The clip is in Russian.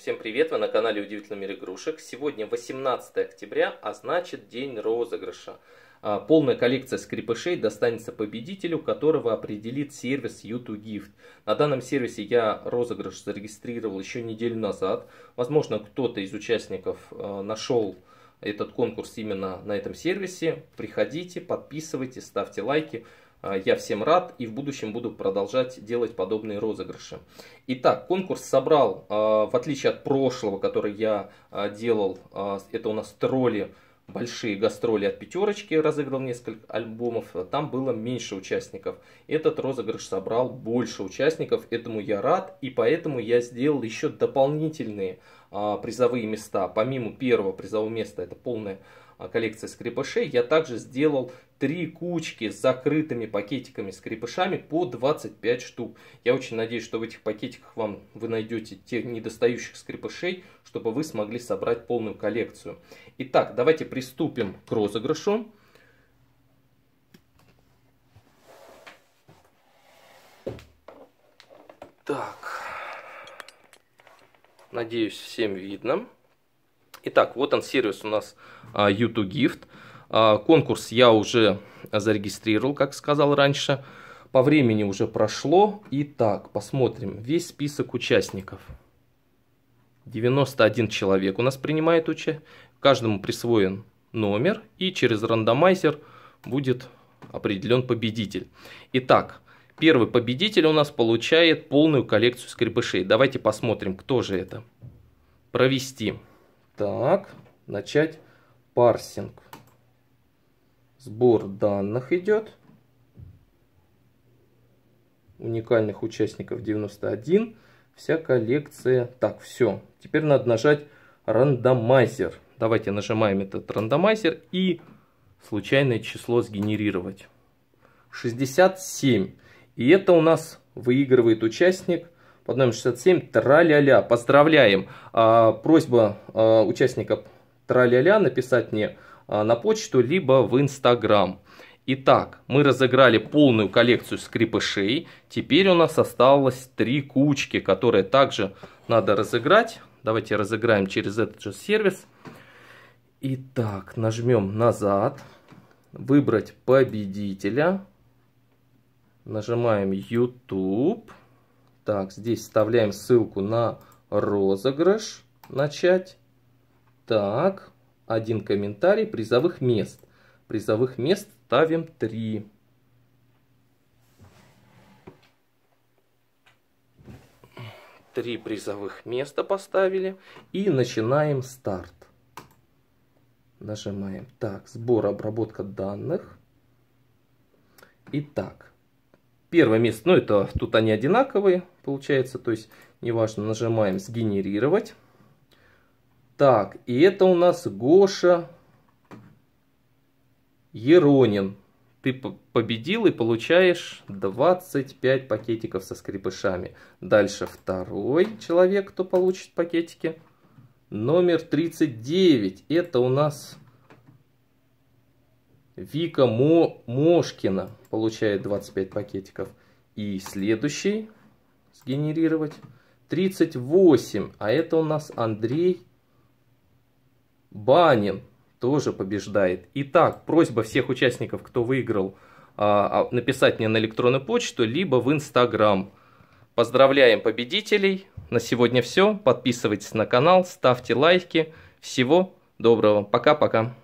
Всем привет, вы на канале Удивительный мир игрушек. Сегодня 18 октября, а значит день розыгрыша. А, полная коллекция скрипышей достанется победителю, которого определит сервис YouTube. gift На данном сервисе я розыгрыш зарегистрировал еще неделю назад. Возможно, кто-то из участников а, нашел этот конкурс именно на этом сервисе. Приходите, подписывайтесь, ставьте лайки. А, я всем рад и в будущем буду продолжать делать подобные розыгрыши. Итак, конкурс собрал, а, в отличие от прошлого, который я а, делал, это у нас тролли, большие гастроли от пятерочки, разыграл несколько альбомов, там было меньше участников. Этот розыгрыш собрал больше участников, этому я рад, и поэтому я сделал еще дополнительные призовые места. Помимо первого призового места, это полное а, коллекция скрипышей, я также сделал три кучки с закрытыми пакетиками скрипышами по 25 штук. Я очень надеюсь, что в этих пакетиках вам вы найдете тех недостающих скрипышей, чтобы вы смогли собрать полную коллекцию. Итак, давайте приступим к розыгрышу. Так, надеюсь, всем видно. Итак, вот он сервис у нас а, YouTube gift а, Конкурс я уже зарегистрировал, как сказал раньше. По времени уже прошло. Итак, посмотрим весь список участников. 91 человек у нас принимает участие. Каждому присвоен номер. И через рандомайзер будет определен победитель. Итак, первый победитель у нас получает полную коллекцию скребышей. Давайте посмотрим, кто же это. Провести. Так, начать парсинг. Сбор данных идет. Уникальных участников 91. Вся коллекция. Так, все. Теперь надо нажать рандомайзер. Давайте нажимаем этот рандомайзер и случайное число сгенерировать. 67. И это у нас выигрывает участник под номером 67 «Тра-ля-ля». Поздравляем! А, просьба а, участника «Тра-ля-ля» написать мне а, на почту, либо в Инстаграм. Итак, мы разыграли полную коллекцию скрипышей. Теперь у нас осталось три кучки, которые также надо разыграть. Давайте разыграем через этот же сервис. Итак, нажмем назад, выбрать победителя, нажимаем YouTube. Так, здесь вставляем ссылку на розыгрыш. Начать. Так, один комментарий призовых мест. Призовых мест ставим 3. Три призовых места поставили. И начинаем старт. Нажимаем. Так, сбор, обработка данных. Итак, Первое место, ну это тут они одинаковые, получается, то есть неважно, нажимаем сгенерировать. Так, и это у нас Гоша Еронин. Ты победил и получаешь 25 пакетиков со скрепышами. Дальше второй человек, кто получит пакетики. Номер 39. Это у нас Вика Мо Мошкина получает 25 пакетиков. И следующий сгенерировать 38. А это у нас Андрей Банин тоже побеждает. Итак, просьба всех участников, кто выиграл, а, а, написать мне на электронную почту, либо в Инстаграм. Поздравляем победителей. На сегодня все. Подписывайтесь на канал, ставьте лайки. Всего доброго. Пока-пока.